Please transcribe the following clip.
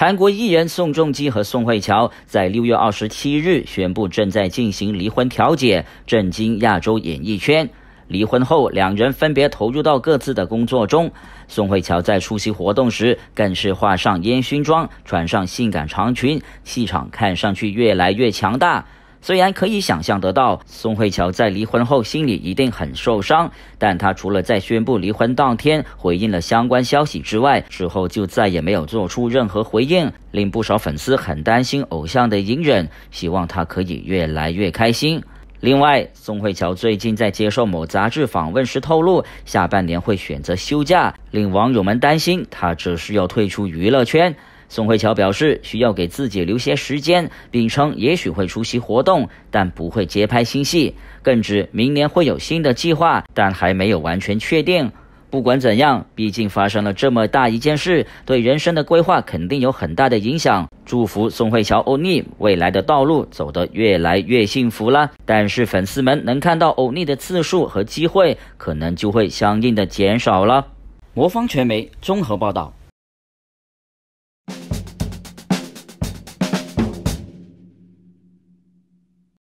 韩国艺人宋仲基和宋慧乔在六月二十七日宣布正在进行离婚调解，震惊亚洲演艺圈。离婚后，两人分别投入到各自的工作中。宋慧乔在出席活动时，更是化上烟熏妆，穿上性感长裙，气场看上去越来越强大。虽然可以想象得到宋慧乔在离婚后心里一定很受伤，但她除了在宣布离婚当天回应了相关消息之外，之后就再也没有做出任何回应，令不少粉丝很担心偶像的隐忍，希望她可以越来越开心。另外，宋慧乔最近在接受某杂志访问时透露，下半年会选择休假，令网友们担心她这是要退出娱乐圈。宋慧乔表示需要给自己留些时间，并称也许会出席活动，但不会接拍新戏。更指明年会有新的计划，但还没有完全确定。不管怎样，毕竟发生了这么大一件事，对人生的规划肯定有很大的影响。祝福宋慧乔欧尼，未来的道路走得越来越幸福了。但是粉丝们能看到欧尼的次数和机会，可能就会相应的减少了。魔方传媒综合报道。